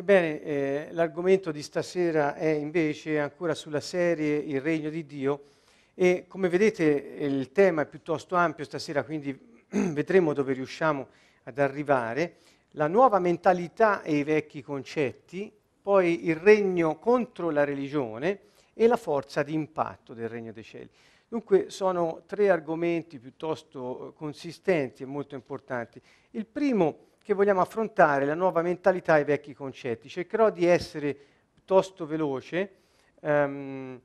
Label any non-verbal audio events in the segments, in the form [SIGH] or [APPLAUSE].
Ebbene, eh, l'argomento di stasera è invece ancora sulla serie Il regno di Dio e come vedete il tema è piuttosto ampio stasera, quindi [CLEARS THROAT] vedremo dove riusciamo ad arrivare. La nuova mentalità e i vecchi concetti, poi il regno contro la religione e la forza di impatto del regno dei cieli. Dunque sono tre argomenti piuttosto eh, consistenti e molto importanti. Il primo è perché vogliamo affrontare la nuova mentalità e i vecchi concetti. Cercherò di essere piuttosto veloce. Um,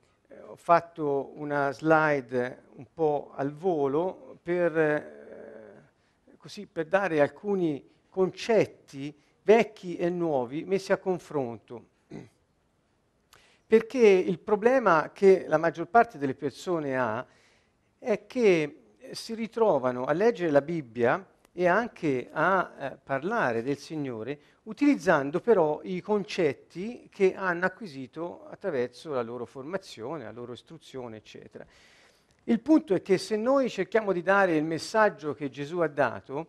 ho fatto una slide un po' al volo per, eh, così, per dare alcuni concetti vecchi e nuovi messi a confronto. Perché il problema che la maggior parte delle persone ha è che si ritrovano a leggere la Bibbia e anche a eh, parlare del Signore, utilizzando però i concetti che hanno acquisito attraverso la loro formazione, la loro istruzione, eccetera. Il punto è che se noi cerchiamo di dare il messaggio che Gesù ha dato,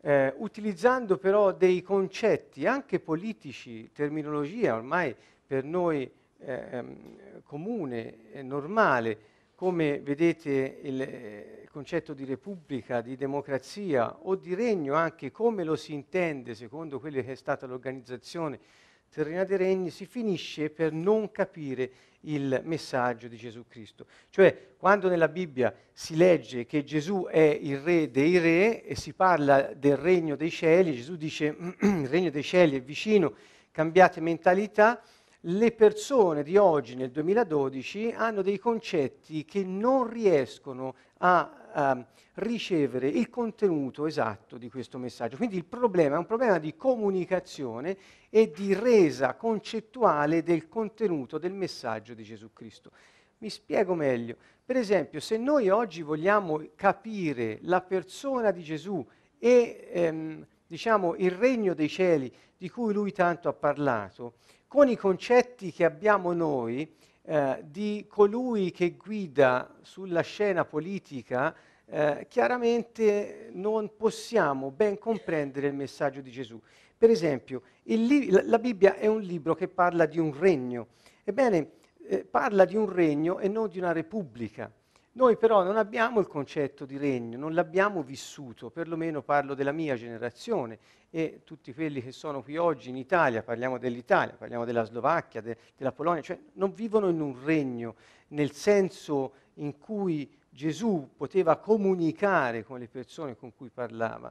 eh, utilizzando però dei concetti anche politici, terminologia ormai per noi eh, ehm, comune, normale, come vedete il eh, concetto di repubblica, di democrazia o di regno, anche come lo si intende secondo quella che è stata l'organizzazione terrena dei regni, si finisce per non capire il messaggio di Gesù Cristo. Cioè, quando nella Bibbia si legge che Gesù è il re dei re e si parla del regno dei cieli, Gesù dice [CLEARS THROAT] il regno dei cieli è vicino, cambiate mentalità, le persone di oggi nel 2012 hanno dei concetti che non riescono a, a, ehm, ricevere il contenuto esatto di questo messaggio. Quindi il problema è un problema di comunicazione e di resa concettuale del contenuto del messaggio di Gesù Cristo. Mi spiego meglio. Per esempio, se noi oggi vogliamo capire la persona di Gesù e ehm, diciamo, il regno dei cieli di cui lui tanto ha parlato, con i concetti che abbiamo noi eh, di colui che guida sulla scena politica, eh, chiaramente non possiamo ben comprendere il messaggio di Gesù. Per esempio, li- la Bibbia è un libro che parla di un regno. Ebbene, eh, parla di un regno e non di una repubblica. Noi però non abbiamo il concetto di regno, non l'abbiamo vissuto, perlomeno parlo della mia generazione e tutti quelli che sono qui oggi in Italia, parliamo dell'Italia, parliamo della Slovacchia, de, della Polonia, cioè non vivono in un regno nel senso in cui Gesù poteva comunicare con le persone con cui parlava.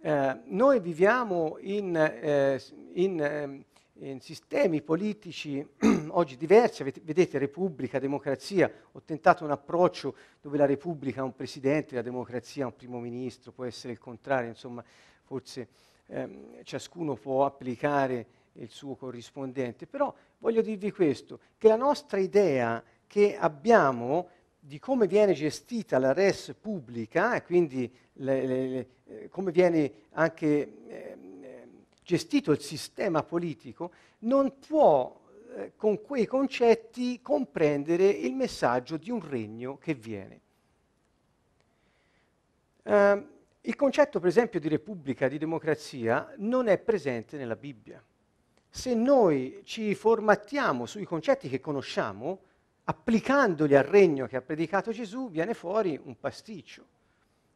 Eh, noi viviamo in, eh, in eh, in sistemi politici [CLEARS THROAT] oggi diversi, vedete Repubblica, democrazia, ho tentato un approccio dove la Repubblica ha un presidente, la democrazia ha un primo ministro, può essere il contrario, insomma forse ehm, ciascuno può applicare il suo corrispondente, però voglio dirvi questo, che la nostra idea che abbiamo di come viene gestita la res pubblica e quindi le, le, le, eh, come viene anche... Eh, gestito il sistema politico, non può eh, con quei concetti comprendere il messaggio di un regno che viene. Eh, il concetto, per esempio, di repubblica, di democrazia, non è presente nella Bibbia. Se noi ci formattiamo sui concetti che conosciamo, applicandoli al regno che ha predicato Gesù, viene fuori un pasticcio,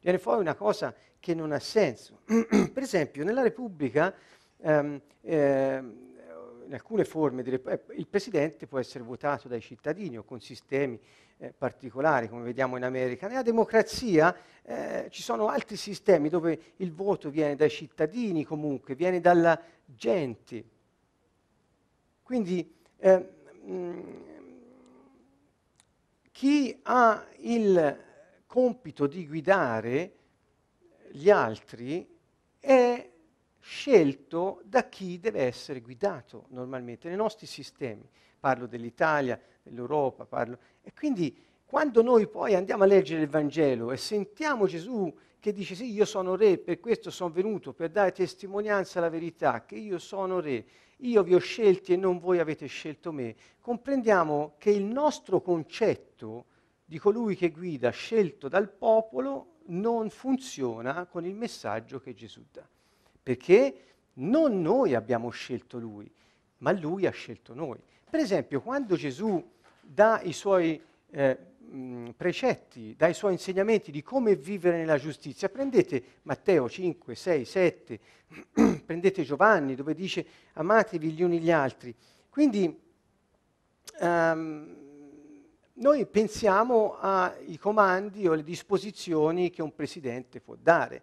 viene fuori una cosa che non ha senso. [CLEARS THROAT] per esempio, nella Repubblica ehm, ehm, in alcune forme di eh, il presidente può essere votato dai cittadini o con sistemi eh, particolari, come vediamo in America. Nella democrazia eh, ci sono altri sistemi dove il voto viene dai cittadini comunque, viene dalla gente. Quindi eh, chi ha il compito di guidare gli altri è scelto da chi deve essere guidato normalmente nei nostri sistemi. Parlo dell'Italia, dell'Europa, parlo... E quindi quando noi poi andiamo a leggere il Vangelo e sentiamo Gesù che dice sì, io sono re, per questo sono venuto, per dare testimonianza alla verità, che io sono re, io vi ho scelti e non voi avete scelto me, comprendiamo che il nostro concetto di colui che guida, scelto dal popolo, non funziona con il messaggio che Gesù dà perché non noi abbiamo scelto lui, ma lui ha scelto noi. Per esempio, quando Gesù dà i suoi eh, mh, mm, precetti, dà i suoi insegnamenti di come vivere nella giustizia, prendete Matteo 5, 6, 7, prendete Giovanni dove dice amatevi gli uni gli altri. Quindi um, noi pensiamo ai comandi o alle disposizioni che un presidente può dare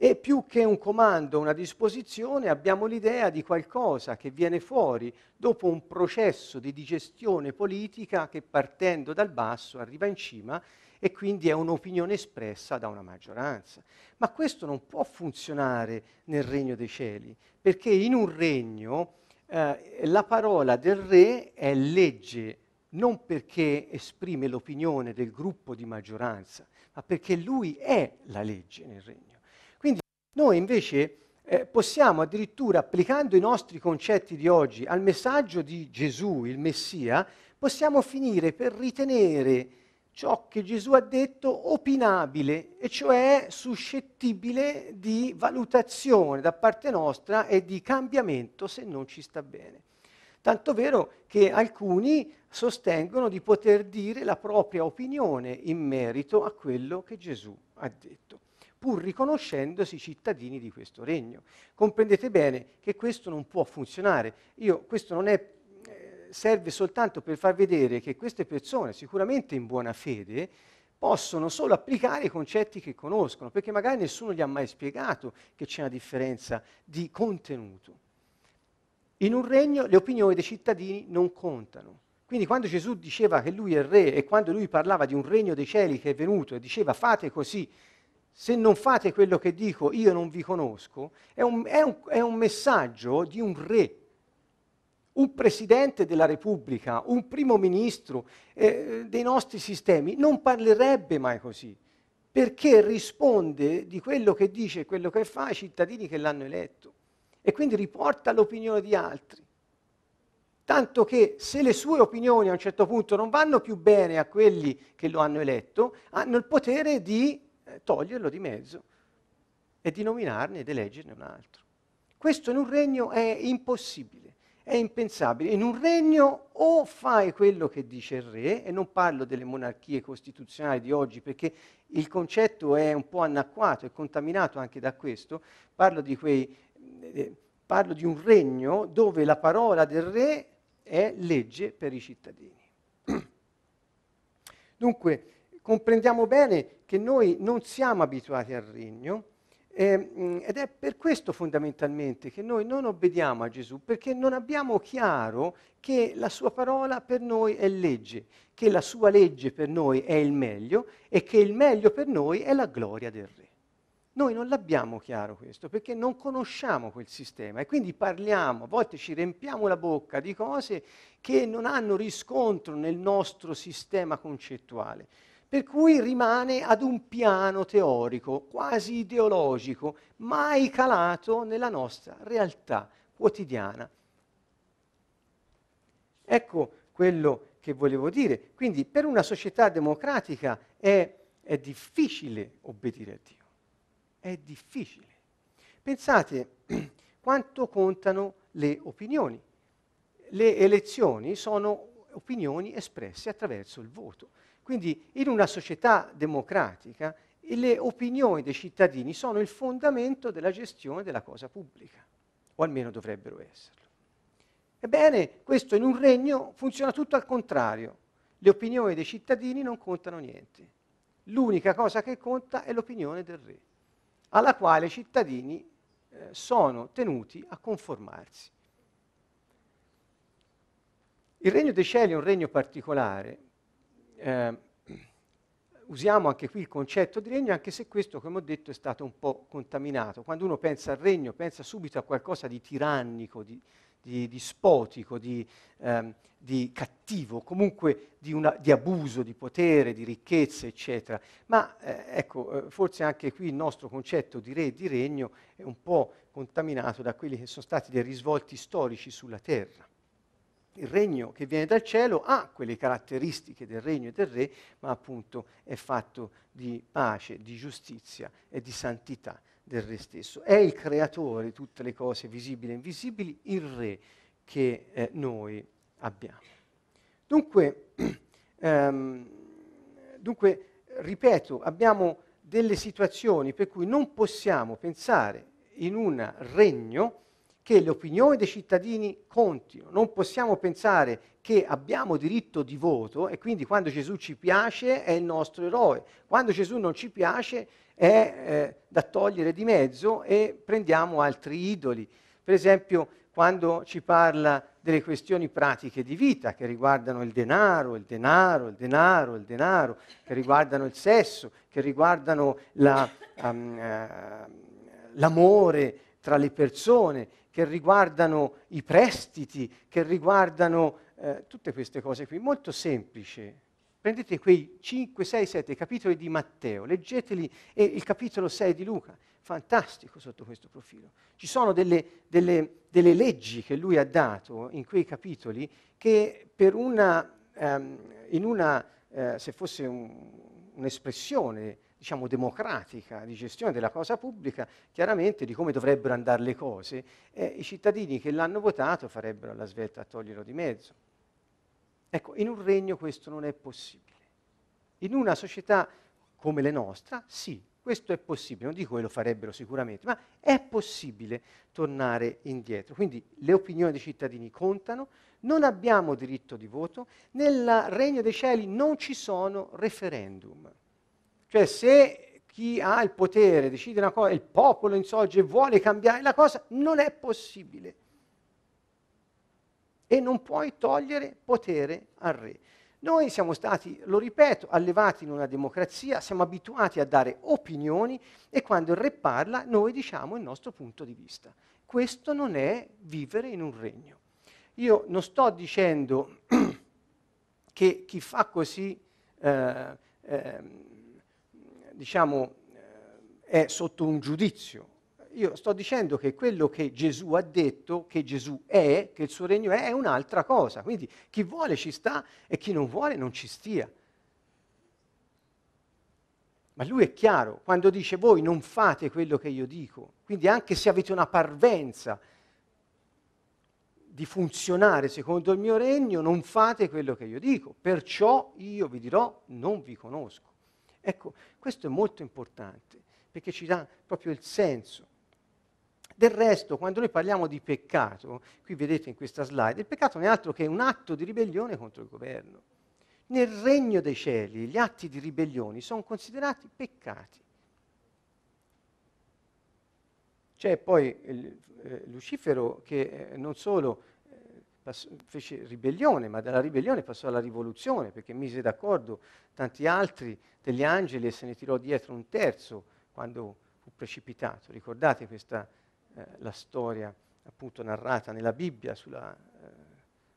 e più che un comando, una disposizione, abbiamo l'idea di qualcosa che viene fuori dopo un processo di digestione politica che partendo dal basso arriva in cima e quindi è un'opinione espressa da una maggioranza. Ma questo non può funzionare nel regno dei cieli, perché in un regno eh, la parola del re è legge, non perché esprime l'opinione del gruppo di maggioranza, ma perché lui è la legge nel regno. Noi invece eh, possiamo addirittura, applicando i nostri concetti di oggi al messaggio di Gesù, il Messia, possiamo finire per ritenere ciò che Gesù ha detto opinabile, e cioè suscettibile di valutazione da parte nostra e di cambiamento se non ci sta bene. Tanto vero che alcuni sostengono di poter dire la propria opinione in merito a quello che Gesù ha detto pur riconoscendosi cittadini di questo regno. Comprendete bene che questo non può funzionare. Io, questo non è eh, serve soltanto per far vedere che queste persone, sicuramente in buona fede, possono solo applicare i concetti che conoscono, perché magari nessuno gli ha mai spiegato che c'è una differenza di contenuto. In un regno le opinioni dei cittadini non contano. Quindi quando Gesù diceva che lui è re e quando lui parlava di un regno dei cieli che è venuto e diceva fate così se non fate quello che dico, io non vi conosco, è un, è un, è un messaggio di un re, un presidente della Repubblica, un primo ministro eh, dei nostri sistemi, non parlerebbe mai così, perché risponde di quello che dice e quello che fa ai cittadini che l'hanno eletto e quindi riporta l'opinione di altri. Tanto che se le sue opinioni a un certo punto non vanno più bene a quelli che lo hanno eletto, hanno il potere di eh, toglierlo di mezzo e di nominarne ed eleggerne un altro. Questo in un regno è impossibile, è impensabile. In un regno o fai quello che dice il re, e non parlo delle monarchie costituzionali di oggi perché il concetto è un po' anacquato e contaminato anche da questo, parlo di, quei, eh, parlo di un regno dove la parola del re è legge per i cittadini. [CLEARS THROAT] Dunque, comprendiamo bene che noi non siamo abituati al regno eh, ed è per questo fondamentalmente che noi non obbediamo a Gesù, perché non abbiamo chiaro che la sua parola per noi è legge, che la sua legge per noi è il meglio e che il meglio per noi è la gloria del Re. Noi non l'abbiamo chiaro questo perché non conosciamo quel sistema e quindi parliamo, a volte ci riempiamo la bocca di cose che non hanno riscontro nel nostro sistema concettuale per cui rimane ad un piano teorico, quasi ideologico, mai calato nella nostra realtà quotidiana. Ecco quello che volevo dire. Quindi per una società democratica è, è difficile obbedire a Dio, è difficile. Pensate [CLEARS THROAT] quanto contano le opinioni. Le elezioni sono opinioni espresse attraverso il voto. Quindi in una società democratica le opinioni dei cittadini sono il fondamento della gestione della cosa pubblica, o almeno dovrebbero esserlo. Ebbene, questo in un regno funziona tutto al contrario. Le opinioni dei cittadini non contano niente. L'unica cosa che conta è l'opinione del re, alla quale i cittadini eh, sono tenuti a conformarsi. Il regno dei cieli è un regno particolare eh, usiamo anche qui il concetto di regno, anche se questo, come ho detto, è stato un po' contaminato. Quando uno pensa al regno, pensa subito a qualcosa di tirannico, di, di, di spotico, di, ehm, di, cattivo, comunque una, di, abuso di potere, di ricchezze, eccetera. Ma eh, ecco, eh, forse anche qui il nostro concetto di re e di regno è un po' contaminato da quelli che sono stati dei risvolti storici sulla terra il regno che viene dal cielo ha quelle caratteristiche del regno e del re, ma appunto è fatto di pace, di giustizia e di santità del re stesso. È il creatore di tutte le cose visibili e invisibili, il re che eh, noi abbiamo. Dunque, [CLEARS THROAT] ehm, dunque, ripeto, abbiamo delle situazioni per cui non possiamo pensare in un regno che le opinioni dei cittadini contino. Non possiamo pensare che abbiamo diritto di voto e quindi quando Gesù ci piace è il nostro eroe, quando Gesù non ci piace è eh, da togliere di mezzo e prendiamo altri idoli. Per esempio quando ci parla delle questioni pratiche di vita che riguardano il denaro, il denaro, il denaro, il denaro, che riguardano il sesso, che riguardano la, um, uh, l'amore, tra le persone, che riguardano i prestiti, che riguardano eh, tutte queste cose qui. Molto semplice. Prendete quei 5, 6, 7 capitoli di Matteo, leggeteli e il capitolo 6 di Luca. Fantastico sotto questo profilo. Ci sono delle, delle, delle leggi che lui ha dato in quei capitoli che per una, um, in una, uh, se fosse un, un'espressione diciamo, democratica di gestione della cosa pubblica, chiaramente di come dovrebbero andare le cose, eh, i cittadini che l'hanno votato farebbero la svelta a toglierlo di mezzo. Ecco, in un regno questo non è possibile. In una società come la nostra, sì, questo è possibile, non dico che lo farebbero sicuramente, ma è possibile tornare indietro. Quindi le opinioni dei cittadini contano, non abbiamo diritto di voto, nel Regno dei Cieli non ci sono referendum. Cioè se chi ha il potere decide una cosa, il popolo insorge e vuole cambiare la cosa, non è possibile. E non puoi togliere potere al re. Noi siamo stati, lo ripeto, allevati in una democrazia, siamo abituati a dare opinioni e quando il re parla noi diciamo il nostro punto di vista. Questo non è vivere in un regno. Io non sto dicendo [CLEARS THROAT] che chi fa così eh, eh, diciamo, eh, è sotto un giudizio. Io sto dicendo che quello che Gesù ha detto, che Gesù è, che il suo regno è, è un'altra cosa. Quindi chi vuole ci sta e chi non vuole non ci stia. Ma lui è chiaro quando dice voi non fate quello che io dico. Quindi anche se avete una parvenza di funzionare secondo il mio regno, non fate quello che io dico. Perciò io vi dirò non vi conosco. Ecco, questo è molto importante perché ci dà proprio il senso. Del resto, quando noi parliamo di peccato, qui vedete in questa slide, il peccato non è altro che un atto di ribellione contro il governo. Nel regno dei cieli gli atti di ribellione sono considerati peccati. C'è poi eh, Lucifero che eh, non solo passò, fece ribellione, ma dalla ribellione passò alla rivoluzione perché mise d'accordo tanti altri degli angeli e se ne tirò dietro un terzo quando fu precipitato. Ricordate questa eh, la storia appunto narrata nella Bibbia sulla eh,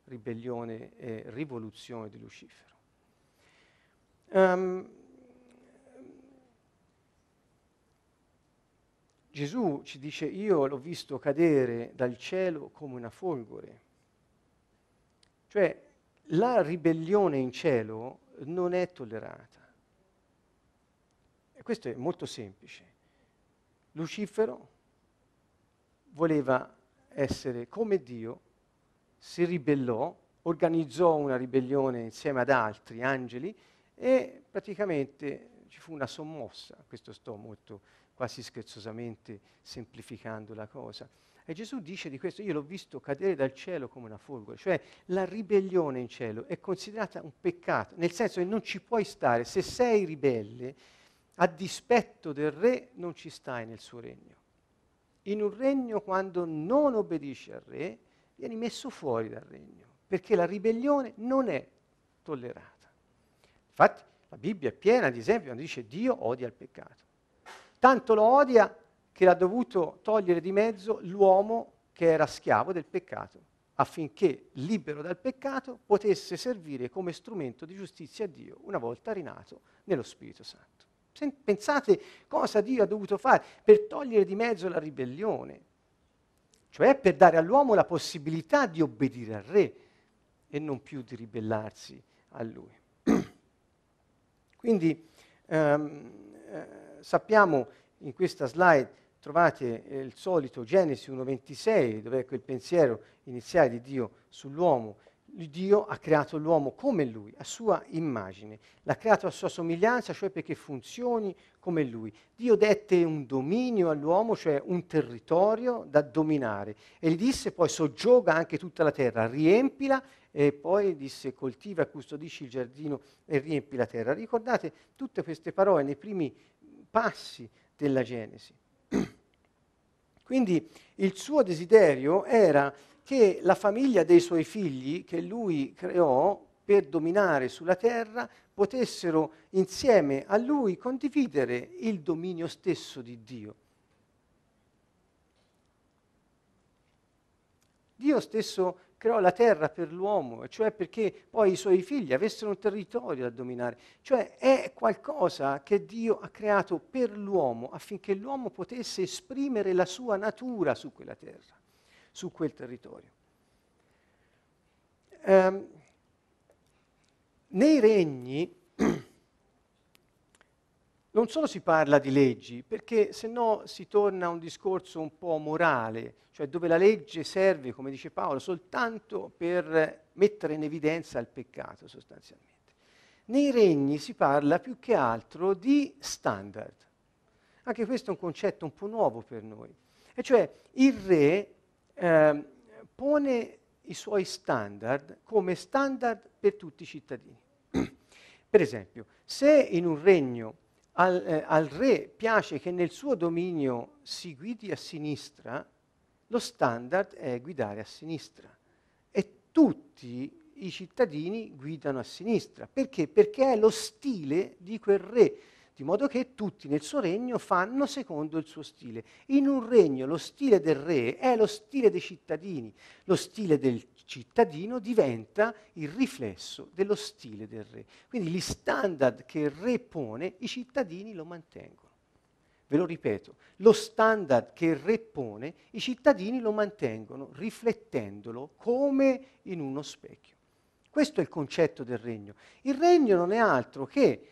ribellione e rivoluzione di Lucifero. Um, Gesù ci dice io l'ho visto cadere dal cielo come una folgore. Cioè la ribellione in cielo non è tollerata. E questo è molto semplice. Lucifero voleva essere come Dio, si ribellò, organizzò una ribellione insieme ad altri angeli e praticamente ci fu una sommossa, questo sto molto quasi scherzosamente semplificando la cosa. E Gesù dice di questo, io l'ho visto cadere dal cielo come una folgore, cioè la ribellione in cielo è considerata un peccato, nel senso che non ci puoi stare, se sei ribelle, a dispetto del re non ci stai nel suo regno. In un regno quando non obbedisci al re, vieni messo fuori dal regno, perché la ribellione non è tollerata. Infatti la Bibbia è piena di esempi quando dice Dio odia il peccato. Tanto lo odia che l'ha dovuto togliere di mezzo l'uomo che era schiavo del peccato, affinché, libero dal peccato, potesse servire come strumento di giustizia a Dio una volta rinato nello Spirito Santo. Pensate cosa Dio ha dovuto fare per togliere di mezzo la ribellione, cioè per dare all'uomo la possibilità di obbedire al Re e non più di ribellarsi a Lui. [CLEARS THROAT] Quindi ehm, eh, sappiamo in questa slide trovate eh, il solito Genesi 1.26, dove è quel pensiero iniziale di Dio sull'uomo. Dio ha creato l'uomo come lui, a sua immagine, l'ha creato a sua somiglianza, cioè perché funzioni come lui. Dio dette un dominio all'uomo, cioè un territorio da dominare e gli disse poi soggioga anche tutta la terra, riempila e poi disse coltiva, custodisci il giardino e riempi la terra. Ricordate tutte queste parole nei primi passi della Genesi. Quindi il suo desiderio era che la famiglia dei suoi figli, che lui creò per dominare sulla terra, potessero insieme a lui condividere il dominio stesso di Dio. Dio stesso creò la terra per l'uomo, cioè perché poi i suoi figli avessero un territorio da dominare, cioè è qualcosa che Dio ha creato per l'uomo affinché l'uomo potesse esprimere la sua natura su quella terra, su quel territorio. Um, nei regni non solo si parla di leggi, perché se no si torna a un discorso un po' morale, cioè dove la legge serve, come dice Paolo, soltanto per mettere in evidenza il peccato sostanzialmente. Nei regni si parla più che altro di standard. Anche questo è un concetto un po' nuovo per noi. E cioè il re eh, pone i suoi standard come standard per tutti i cittadini. [CLEARS THROAT] per esempio, se in un regno al, eh, al re piace che nel suo dominio si guidi a sinistra, lo standard è guidare a sinistra. E tutti i cittadini guidano a sinistra. Perché? Perché è lo stile di quel re in modo che tutti nel suo regno fanno secondo il suo stile. In un regno lo stile del re è lo stile dei cittadini, lo stile del cittadino diventa il riflesso dello stile del re. Quindi gli standard che il re pone, i cittadini lo mantengono. Ve lo ripeto, lo standard che il re pone, i cittadini lo mantengono riflettendolo come in uno specchio. Questo è il concetto del regno. Il regno non è altro che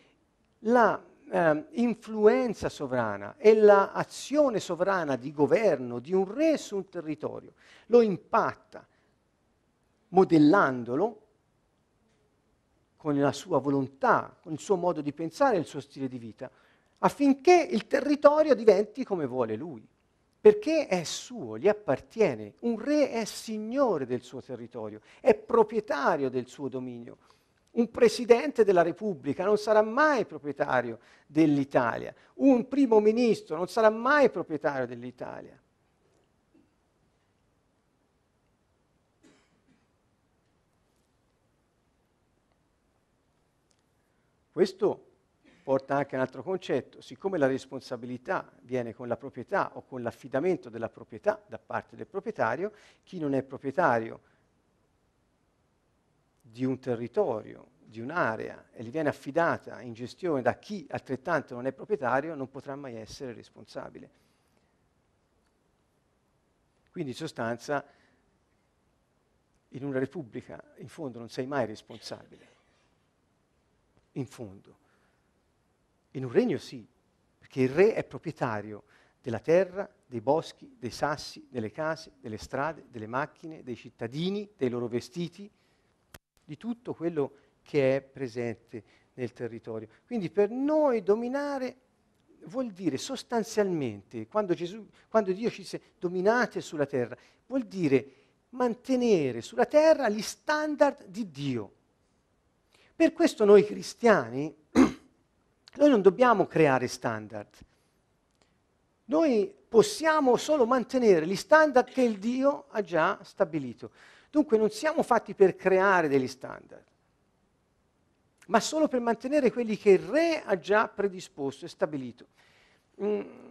la eh, influenza sovrana e l'azione la sovrana di governo di un re su un territorio lo impatta modellandolo con la sua volontà, con il suo modo di pensare il suo stile di vita, affinché il territorio diventi come vuole lui, perché è suo, gli appartiene. Un re è signore del suo territorio, è proprietario del suo dominio un presidente della Repubblica non sarà mai proprietario dell'Italia, un primo ministro non sarà mai proprietario dell'Italia. Questo porta anche a un altro concetto, siccome la responsabilità viene con la proprietà o con l'affidamento della proprietà da parte del proprietario, chi non è proprietario di un territorio, di un'area e gli viene affidata in gestione da chi altrettanto non è proprietario, non potrà mai essere responsabile. Quindi in sostanza in una repubblica in fondo non sei mai responsabile, in fondo. In un regno sì, perché il re è proprietario della terra, dei boschi, dei sassi, delle case, delle strade, delle macchine, dei cittadini, dei loro vestiti, di tutto quello che è presente nel territorio. Quindi per noi dominare vuol dire sostanzialmente, quando, Gesù, quando Dio ci dice dominate sulla terra, vuol dire mantenere sulla terra gli standard di Dio. Per questo noi cristiani, [CLEARS THROAT] noi non dobbiamo creare standard, noi possiamo solo mantenere gli standard che il Dio ha già stabilito. Dunque non siamo fatti per creare degli standard, ma solo per mantenere quelli che il re ha già predisposto e stabilito. Mm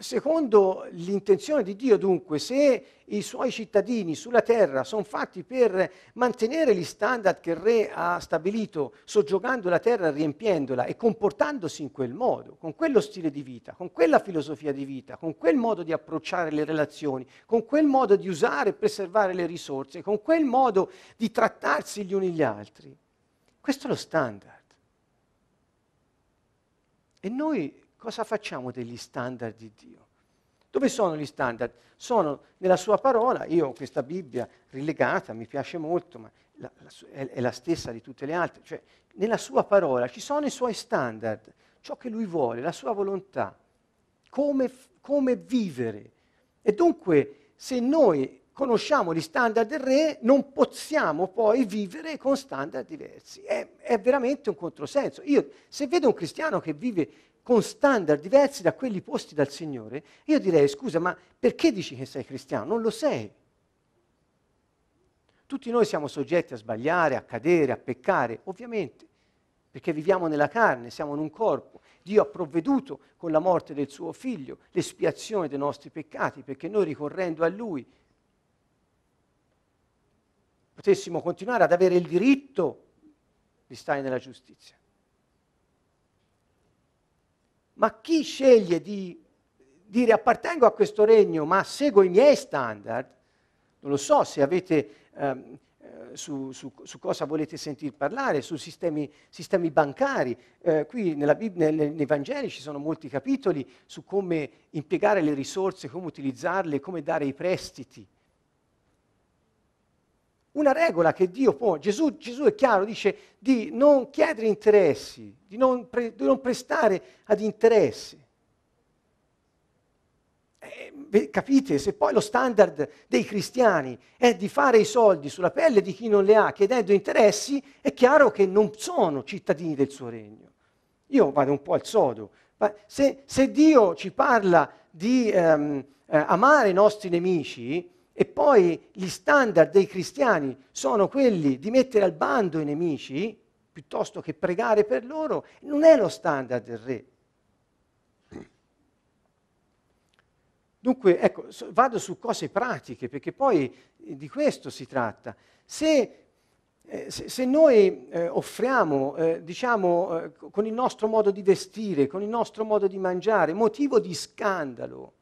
Secondo l'intenzione di Dio, dunque, se i suoi cittadini sulla terra sono fatti per mantenere gli standard che il re ha stabilito, soggiogando la terra, riempiendola e comportandosi in quel modo, con quello stile di vita, con quella filosofia di vita, con quel modo di approcciare le relazioni, con quel modo di usare e preservare le risorse, con quel modo di trattarsi gli uni gli altri, questo è lo standard. E noi cosa facciamo degli standard di Dio? Dove sono gli standard? Sono nella sua parola, io ho questa Bibbia rilegata, mi piace molto, ma la, la, è, è, la stessa di tutte le altre, cioè nella sua parola ci sono i suoi standard, ciò che lui vuole, la sua volontà, come, come vivere. E dunque se noi conosciamo gli standard del re, non possiamo poi vivere con standard diversi. È, è veramente un controsenso. Io se vedo un cristiano che vive con standard diversi da quelli posti dal Signore, io direi scusa, ma perché dici che sei cristiano? Non lo sei. Tutti noi siamo soggetti a sbagliare, a cadere, a peccare, ovviamente, perché viviamo nella carne, siamo in un corpo. Dio ha provveduto con la morte del suo figlio l'espiazione dei nostri peccati, perché noi ricorrendo a lui potessimo continuare ad avere il diritto di stare nella giustizia. Ma chi sceglie di dire appartengo a questo regno ma seguo i miei standard, non lo so se avete... Ehm, eh, su, su, su, cosa volete sentir parlare, su sistemi, sistemi bancari. Eh, qui nella Bibbia, nei, nei Vangeli ci sono molti capitoli su come impiegare le risorse, come utilizzarle, come dare i prestiti una regola che Dio può. Gesù, Gesù è chiaro, dice di non chiedere interessi, di non, pre, di non prestare ad interessi. Eh, capite, se poi lo standard dei cristiani è di fare i soldi sulla pelle di chi non le ha chiedendo interessi, è chiaro che non sono cittadini del suo regno. Io vado un po' al sodo, ma se, se Dio ci parla di ehm, eh, amare i nostri nemici, e poi gli standard dei cristiani sono quelli di mettere al bando i nemici, piuttosto che pregare per loro, non è lo standard del re. Dunque, ecco, vado su cose pratiche, perché poi eh, di questo si tratta. Se, eh, se, se noi eh, offriamo, eh, diciamo, eh, con il nostro modo di vestire, con il nostro modo di mangiare, motivo di scandalo,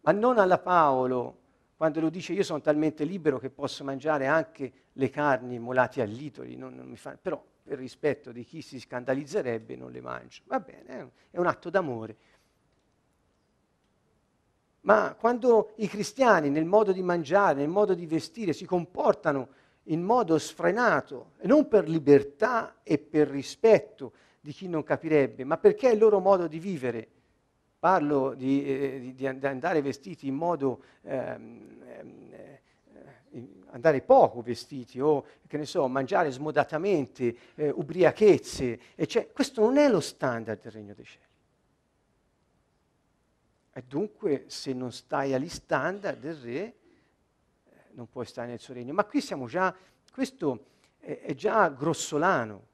ma non alla Paolo, quando lui dice io sono talmente libero che posso mangiare anche le carni molate agli idoli, non, non fa, però per rispetto di chi si scandalizzerebbe non le mangio. Va bene, è un atto d'amore. Ma quando i cristiani nel modo di mangiare, nel modo di vestire si comportano in modo sfrenato, e non per libertà e per rispetto di chi non capirebbe, ma perché è il loro modo di vivere, parlo di, eh, di andare vestiti in modo... Ehm, ehm, eh, andare poco vestiti o, che ne so, mangiare smodatamente, eh, ubriachezze, eccetera. Cioè, questo non è lo standard del Regno dei Cieli. E dunque, se non stai agli standard del Re, eh, non puoi stare nel suo regno. Ma qui siamo già, questo è, è già grossolano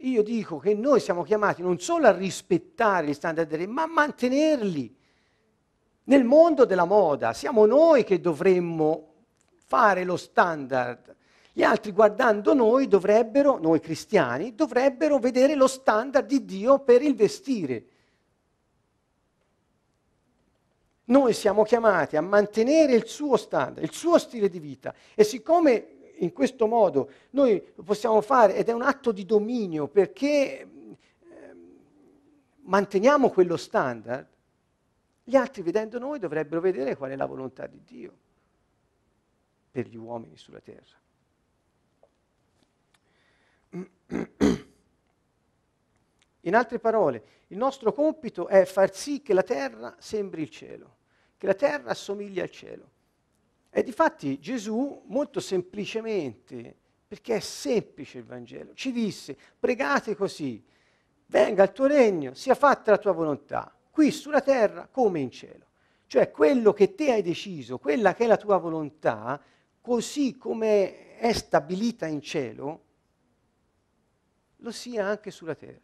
io dico che noi siamo chiamati non solo a rispettare gli standard del re, ma a mantenerli. Nel mondo della moda siamo noi che dovremmo fare lo standard. Gli altri guardando noi dovrebbero, noi cristiani, dovrebbero vedere lo standard di Dio per il vestire. Noi siamo chiamati a mantenere il suo standard, il suo stile di vita. E siccome in questo modo noi possiamo fare ed è un atto di dominio perché ehm, manteniamo quello standard, gli altri vedendo noi dovrebbero vedere qual è la volontà di Dio per gli uomini sulla terra. [CLEARS THROAT] In altre parole, il nostro compito è far sì che la terra sembri il cielo, che la terra assomiglia al cielo. E difatti Gesù molto semplicemente, perché è semplice il Vangelo, ci disse pregate così, venga il tuo regno, sia fatta la tua volontà, qui sulla terra come in cielo. Cioè quello che te hai deciso, quella che è la tua volontà, così come è stabilita in cielo, lo sia anche sulla terra.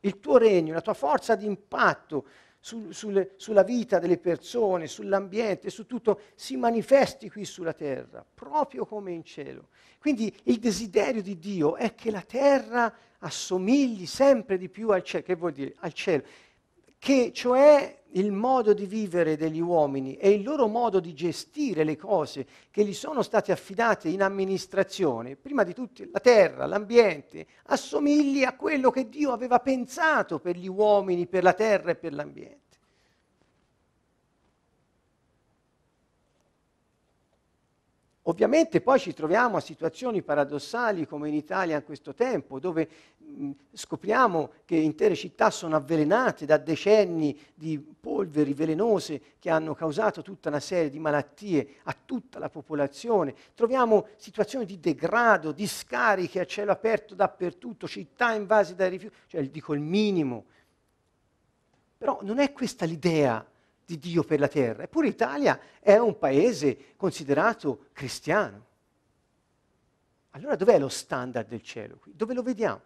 Il tuo regno, la tua forza di impatto, su, sulle, sulla vita delle persone, sull'ambiente, su tutto, si manifesti qui sulla terra, proprio come in cielo. Quindi il desiderio di Dio è che la terra assomigli sempre di più al cielo. Che vuol dire? Al cielo. Che cioè il modo di vivere degli uomini e il loro modo di gestire le cose che gli sono state affidate in amministrazione, prima di tutto la terra, l'ambiente, assomigli a quello che Dio aveva pensato per gli uomini, per la terra e per l'ambiente. Ovviamente poi ci troviamo a situazioni paradossali come in Italia in questo tempo, dove scopriamo che intere città sono avvelenate da decenni di polveri velenose che hanno causato tutta una serie di malattie a tutta la popolazione. Troviamo situazioni di degrado, di scariche a cielo aperto dappertutto, città invase dai rifiuti, cioè dico il minimo. Però non è questa l'idea di Dio per la terra. Eppure l'Italia è un paese considerato cristiano. Allora dov'è lo standard del cielo qui? Dove lo vediamo?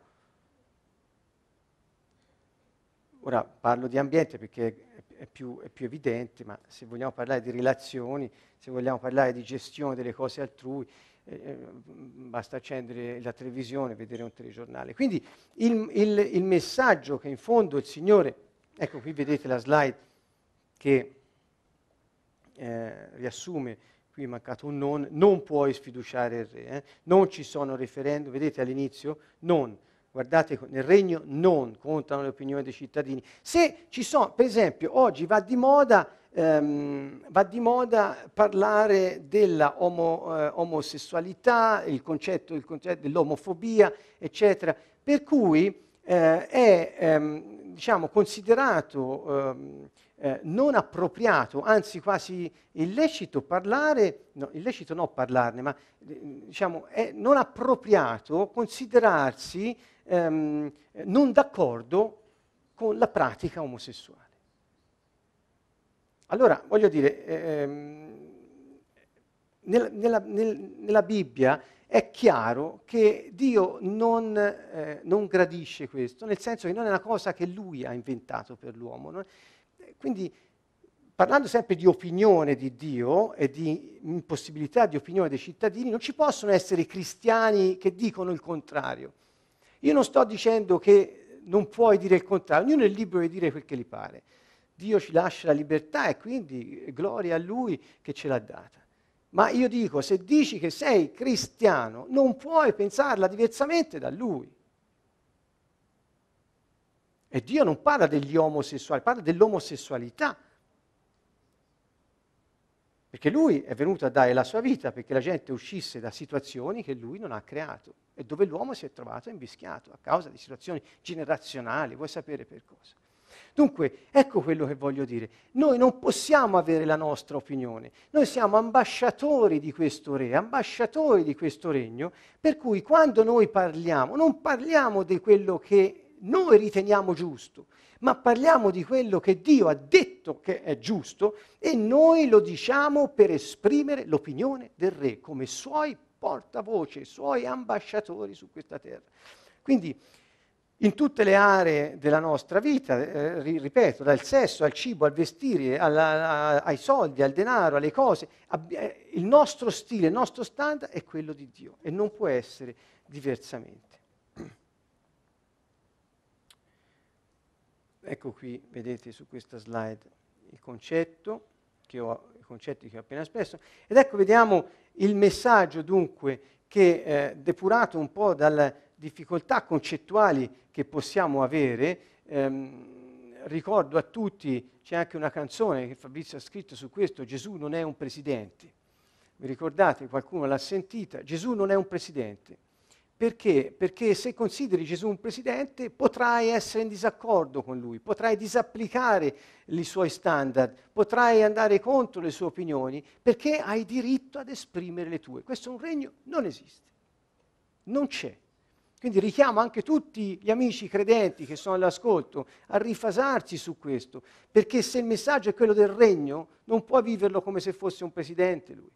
Ora parlo di ambiente perché è più, è più evidente, ma se vogliamo parlare di relazioni, se vogliamo parlare di gestione delle cose altrui, eh, eh, basta accendere la televisione e vedere un telegiornale. Quindi il, il, il messaggio che in fondo il Signore, ecco qui vedete la slide che eh, riassume, qui è mancato un non, non puoi sfiduciare il re, eh? non ci sono referendum, vedete all'inizio, non, guardate, nel regno non contano le opinioni dei cittadini. Se ci sono, per esempio, oggi va di moda, ehm, va di moda parlare della omo, eh, omosessualità, il concetto, il concetto dell'omofobia, eccetera, per cui eh, è ehm, diciamo, considerato ehm, eh, non appropriato, anzi quasi illecito parlare, no, illecito no parlarne, ma eh, diciamo è non appropriato considerarsi ehm, non d'accordo con la pratica omosessuale. Allora, voglio dire, eh, ehm, nella, nella, nel, nella, Bibbia è chiaro che Dio non, eh, non, gradisce questo, nel senso che non è una cosa che Lui ha inventato per l'uomo. No? Quindi parlando sempre di opinione di Dio e di impossibilità di opinione dei cittadini, non ci possono essere cristiani che dicono il contrario. Io non sto dicendo che non puoi dire il contrario, ognuno è libero di dire quel che gli pare. Dio ci lascia la libertà e quindi gloria a Lui che ce l'ha data. Ma io dico, se dici che sei cristiano, non puoi pensarla diversamente da Lui. E Dio non parla degli omosessuali, parla dell'omosessualità. Perché lui è venuto a dare la sua vita perché la gente uscisse da situazioni che lui non ha creato e dove l'uomo si è trovato invischiato a causa di situazioni generazionali, vuoi sapere per cosa. Dunque, ecco quello che voglio dire. Noi non possiamo avere la nostra opinione, noi siamo ambasciatori di questo re, ambasciatori di questo regno, per cui quando noi parliamo, non parliamo di quello che noi riteniamo giusto, ma parliamo di quello che Dio ha detto che è giusto e noi lo diciamo per esprimere l'opinione del Re come suoi portavoce, suoi ambasciatori su questa terra. Quindi in tutte le aree della nostra vita, eh, ripeto, dal sesso al cibo, al vestire, alla, ai soldi, al denaro, alle cose, eh, il nostro stile, il nostro standard è quello di Dio e non può essere diversamente. Ecco qui, vedete su questa slide, il concetto che ho, i concetti che ho appena espresso. Ed ecco, vediamo il messaggio dunque che, eh, depurato un po' dalle difficoltà concettuali che possiamo avere, ehm, ricordo a tutti, c'è anche una canzone che Fabrizio ha scritto su questo, Gesù non è un presidente. Vi ricordate, qualcuno l'ha sentita? Gesù non è un presidente. Perché? Perché se consideri Gesù un presidente potrai essere in disaccordo con lui, potrai disapplicare i suoi standard, potrai andare contro le sue opinioni, perché hai diritto ad esprimere le tue. Questo è un regno, non esiste, non c'è. Quindi richiamo anche tutti gli amici credenti che sono all'ascolto a rifasarsi su questo, perché se il messaggio è quello del regno, non può viverlo come se fosse un presidente lui.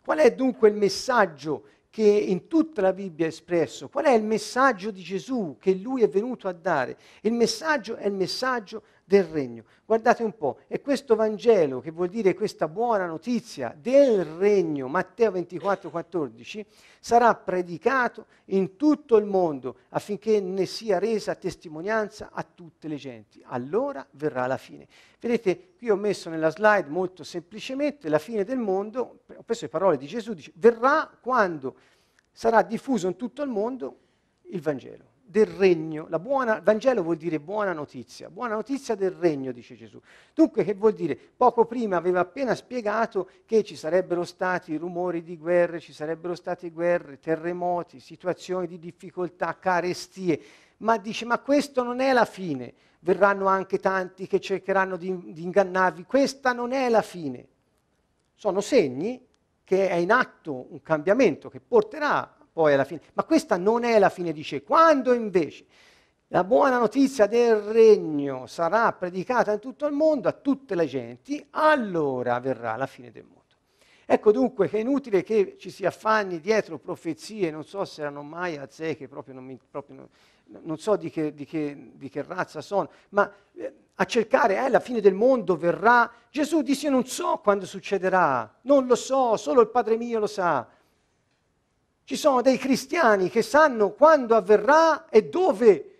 Qual è dunque il messaggio che in tutta la Bibbia è espresso, qual è il messaggio di Gesù che lui è venuto a dare. Il messaggio è il messaggio del regno. Guardate un po', è questo Vangelo che vuol dire questa buona notizia del regno, Matteo 24, 14, sarà predicato in tutto il mondo affinché ne sia resa testimonianza a tutte le genti. Allora verrà la fine. Vedete, qui ho messo nella slide molto semplicemente la fine del mondo, ho preso le parole di Gesù, dice, verrà quando sarà diffuso in tutto il mondo il Vangelo del regno. La buona, Vangelo vuol dire buona notizia, buona notizia del regno, dice Gesù. Dunque che vuol dire? Poco prima aveva appena spiegato che ci sarebbero stati rumori di guerre, ci sarebbero state guerre, terremoti, situazioni di difficoltà, carestie, ma dice ma questo non è la fine, verranno anche tanti che cercheranno di, di ingannarvi, questa non è la fine. Sono segni che è in atto un cambiamento che porterà poi alla fine. Ma questa non è la fine di sé. Quando invece la buona notizia del regno sarà predicata in tutto il mondo, a tutte le genti, allora verrà la fine del mondo. Ecco dunque che è inutile che ci si affanni dietro profezie, non so se erano mai azzeche, proprio non, mi, proprio non, non so di che, di, che, di che, razza sono, ma eh, a cercare, eh, la fine del mondo verrà. Gesù disse, io non so quando succederà, non lo so, solo il Padre mio lo sa. Ci sono dei cristiani che sanno quando avverrà e dove.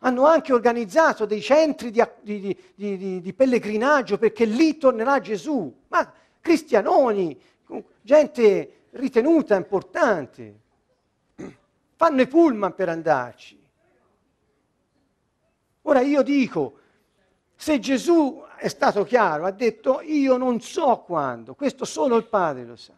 Hanno anche organizzato dei centri di, di, di, di pellegrinaggio perché lì tornerà Gesù. Ma cristianoni, gente ritenuta importante, fanno i pullman per andarci. Ora io dico, se Gesù è stato chiaro, ha detto io non so quando, questo solo il Padre lo sa.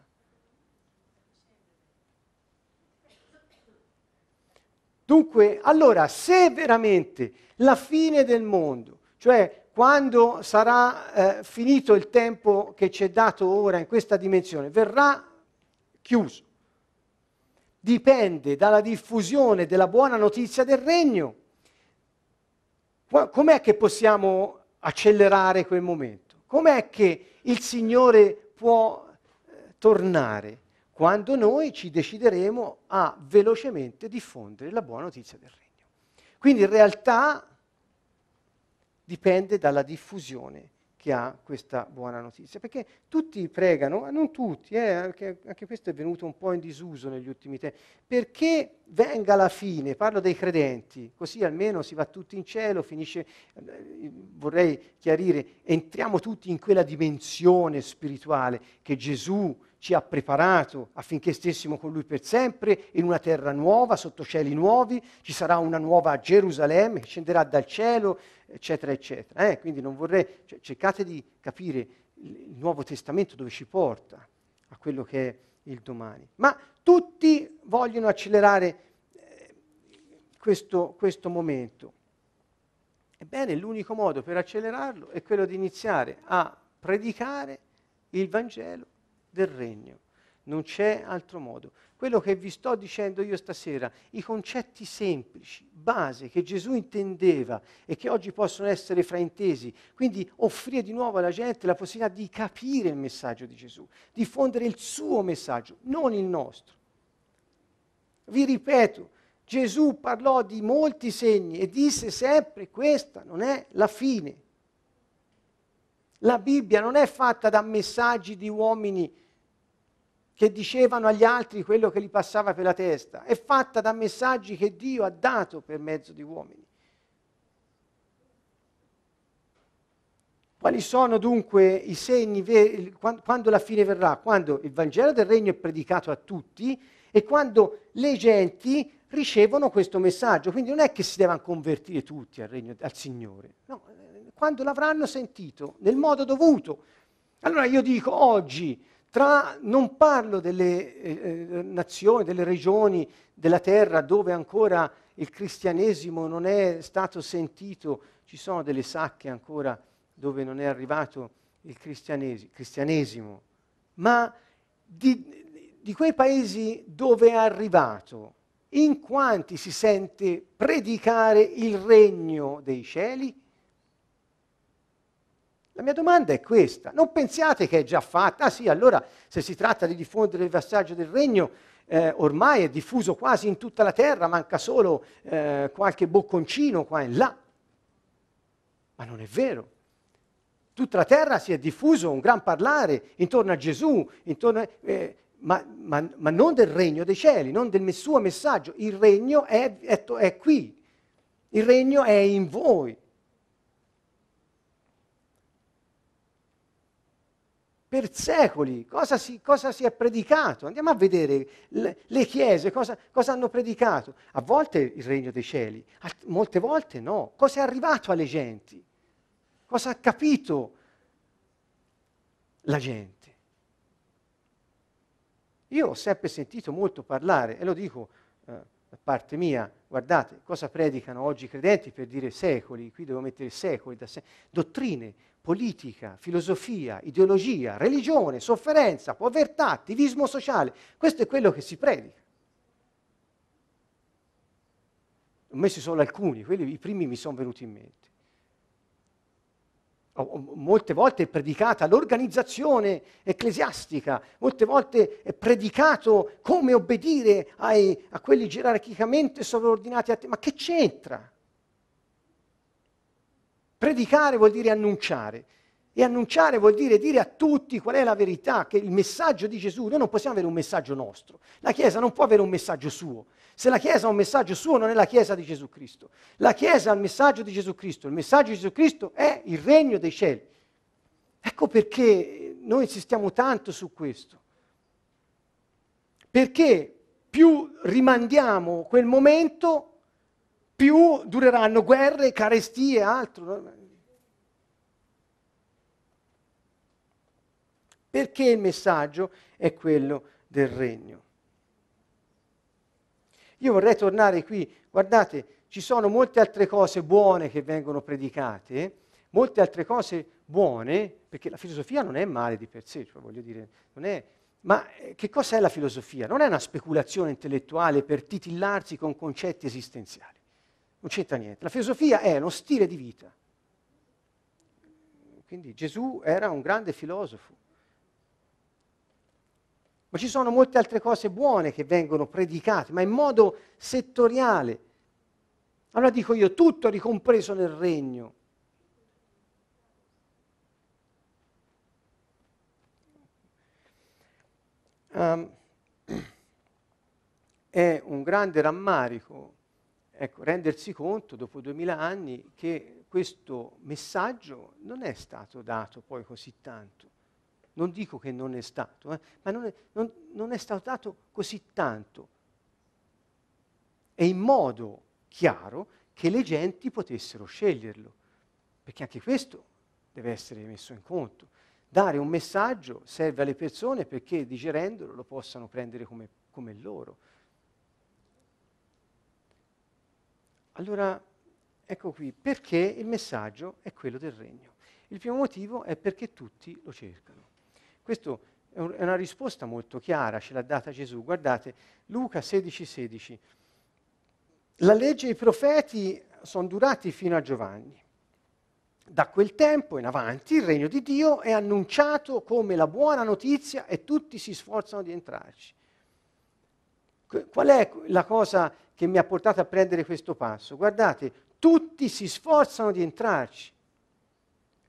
Dunque, allora, se veramente la fine del mondo, cioè quando sarà eh, finito il tempo che ci è dato ora in questa dimensione, verrà chiuso, dipende dalla diffusione della buona notizia del regno. Com'è che possiamo accelerare quel momento? Com'è che il Signore può eh, tornare? quando noi ci decideremo a velocemente diffondere la buona notizia del regno. Quindi in realtà dipende dalla diffusione che ha questa buona notizia, perché tutti pregano, non tutti, eh, anche, anche, questo è venuto un po' in disuso negli ultimi tempi, perché venga la fine, parlo dei credenti, così almeno si va tutti in cielo, finisce, eh, vorrei chiarire, entriamo tutti in quella dimensione spirituale che Gesù ci ha preparato affinché stessimo con lui per sempre in una terra nuova, sotto cieli nuovi, ci sarà una nuova Gerusalemme che scenderà dal cielo, eccetera, eccetera. Eh, quindi non vorrei, cioè, cercate di capire il Nuovo Testamento dove ci porta a quello che è il domani. Ma tutti vogliono accelerare eh, questo, questo momento. Ebbene, l'unico modo per accelerarlo è quello di iniziare a predicare il Vangelo del regno. Non c'è altro modo. Quello che vi sto dicendo io stasera, i concetti semplici, base che Gesù intendeva e che oggi possono essere fraintesi, quindi offrire di nuovo alla gente la possibilità di capire il messaggio di Gesù, diffondere il suo messaggio, non il nostro. Vi ripeto, Gesù parlò di molti segni e disse sempre questa non è la fine. La Bibbia non è fatta da messaggi di uomini che dicevano agli altri quello che gli passava per la testa, è fatta da messaggi che Dio ha dato per mezzo di uomini. Quali sono dunque i segni veri, quando la fine verrà? Quando il Vangelo del Regno è predicato a tutti e quando le genti ricevono questo messaggio. Quindi non è che si devono convertire tutti al, regno, al Signore, no, eh, quando l'avranno sentito nel modo dovuto. Allora io dico oggi, tra, non parlo delle eh, eh, nazioni, delle regioni della terra dove ancora il cristianesimo non è stato sentito, ci sono delle sacche ancora dove non è arrivato il cristianesimo, ma di, di quei paesi dove è arrivato, in quanti si sente predicare il regno dei cieli la mia domanda è questa, non pensiate che è già fatta, ah sì, allora se si tratta di diffondere il messaggio del regno, eh, ormai è diffuso quasi in tutta la terra, manca solo eh, qualche bocconcino qua e là. Ma non è vero. Tutta la terra si è diffuso un gran parlare intorno a Gesù, intorno a, eh, ma, ma, ma, non del regno dei cieli, non del suo messaggio. Il regno è, è, è qui, il regno è in voi. per secoli cosa si, cosa si, è predicato. Andiamo a vedere le, le chiese, cosa, cosa, hanno predicato. A volte il regno dei cieli, a, molte volte no. Cosa è arrivato alle genti? Cosa ha capito la gente? Io ho sempre sentito molto parlare, e lo dico eh, da parte mia, guardate cosa predicano oggi i credenti per dire secoli, qui devo mettere secoli, se- dottrine politica, filosofia, ideologia, religione, sofferenza, povertà, attivismo sociale. Questo è quello che si predica. Ho messo solo alcuni, quelli i primi mi sono venuti in mente. Molte volte è predicata l'organizzazione ecclesiastica, molte volte è predicato come obbedire ai, a quelli gerarchicamente sovraordinati a te. Ma che c'entra? Predicare vuol dire annunciare. E annunciare vuol dire dire a tutti qual è la verità, che il messaggio di Gesù, noi non possiamo avere un messaggio nostro, la Chiesa non può avere un messaggio suo. Se la Chiesa ha un messaggio suo non è la Chiesa di Gesù Cristo. La Chiesa ha il messaggio di Gesù Cristo, il messaggio di Gesù Cristo è il regno dei cieli. Ecco perché noi insistiamo tanto su questo. Perché più rimandiamo quel momento, più dureranno guerre, carestie e altro. Perché il messaggio è quello del regno. Io vorrei tornare qui, guardate, ci sono molte altre cose buone che vengono predicate, molte altre cose buone, perché la filosofia non è male di per sé, cioè voglio dire, non è, ma eh, che cos'è la filosofia? Non è una speculazione intellettuale per titillarsi con concetti esistenziali non c'entra niente. La filosofia è uno stile di vita. Quindi Gesù era un grande filosofo. Ma ci sono molte altre cose buone che vengono predicate, ma in modo settoriale. Allora dico io, tutto ricompreso nel regno. Um, [CLEARS THROAT] è un grande rammarico Ecco, rendersi conto dopo duemila anni che questo messaggio non è stato dato poi così tanto. Non dico che non è stato, eh, ma non è, non, non è stato dato così tanto. E in modo chiaro che le genti potessero sceglierlo. Perché anche questo deve essere messo in conto. Dare un messaggio serve alle persone perché digerendolo lo possano prendere come, come loro. Allora, ecco qui, perché il messaggio è quello del regno. Il primo motivo è perché tutti lo cercano. Questa è una risposta molto chiara, ce l'ha data Gesù. Guardate, Luca 16, 16. La legge e i profeti sono durati fino a Giovanni. Da quel tempo in avanti il regno di Dio è annunciato come la buona notizia e tutti si sforzano di entrarci. Qual è la cosa che mi ha portato a prendere questo passo. Guardate, tutti si sforzano di entrarci.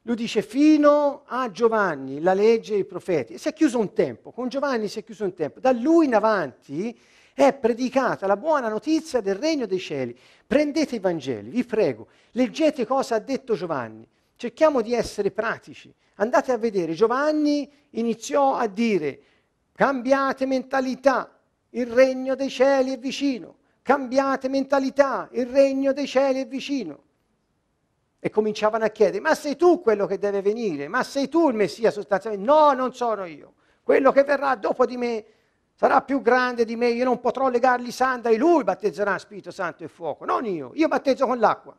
Lui dice fino a Giovanni, la legge e i profeti. E si è chiuso un tempo, con Giovanni si è chiuso un tempo. Da lui in avanti è predicata la buona notizia del regno dei cieli. Prendete i Vangeli, vi prego, leggete cosa ha detto Giovanni. Cerchiamo di essere pratici. Andate a vedere, Giovanni iniziò a dire cambiate mentalità, il regno dei cieli è vicino cambiate mentalità, il regno dei cieli è vicino. E cominciavano a chiedere, ma sei tu quello che deve venire? Ma sei tu il Messia sostanzialmente? No, non sono io. Quello che verrà dopo di me sarà più grande di me, io non potrò legargli sandali, lui battezzerà Spirito Santo e fuoco, non io, io battezzo con l'acqua.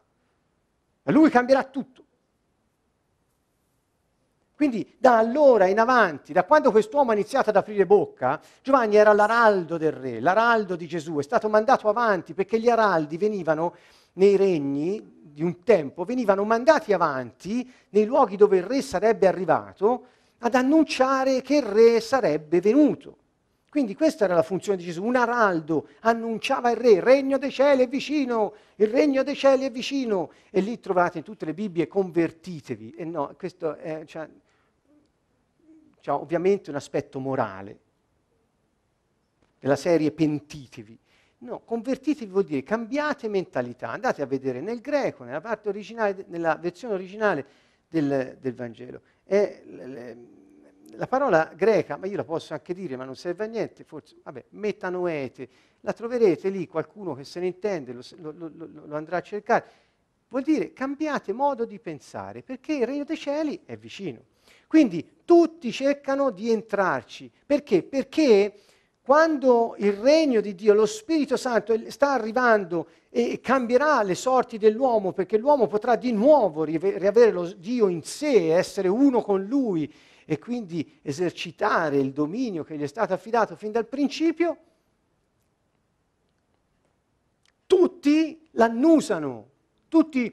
E lui cambierà tutto. Quindi da allora in avanti, da quando quest'uomo ha iniziato ad aprire bocca, Giovanni era l'araldo del re, l'araldo di Gesù, è stato mandato avanti perché gli araldi venivano nei regni di un tempo, venivano mandati avanti nei luoghi dove il re sarebbe arrivato ad annunciare che il re sarebbe venuto. Quindi questa era la funzione di Gesù, un araldo annunciava il re, il regno dei cieli è vicino, il regno dei cieli è vicino. E lì trovate in tutte le Bibbie convertitevi. E no, questo è, cioè, c'è ovviamente un aspetto morale, della serie pentitevi. No, convertitevi vuol dire cambiate mentalità, andate a vedere nel greco, nella, parte originale, nella versione originale del, del Vangelo. È, la parola greca, ma io la posso anche dire, ma non serve a niente, forse, vabbè, metanoete, la troverete lì, qualcuno che se ne intende lo, lo, lo, lo andrà a cercare. Vuol dire cambiate modo di pensare, perché il regno dei cieli è vicino. Quindi tutti cercano di entrarci. Perché? Perché quando il regno di Dio, lo Spirito Santo sta arrivando e cambierà le sorti dell'uomo, perché l'uomo potrà di nuovo riavere Dio in sé, essere uno con lui e quindi esercitare il dominio che gli è stato affidato fin dal principio, tutti l'annusano, tutti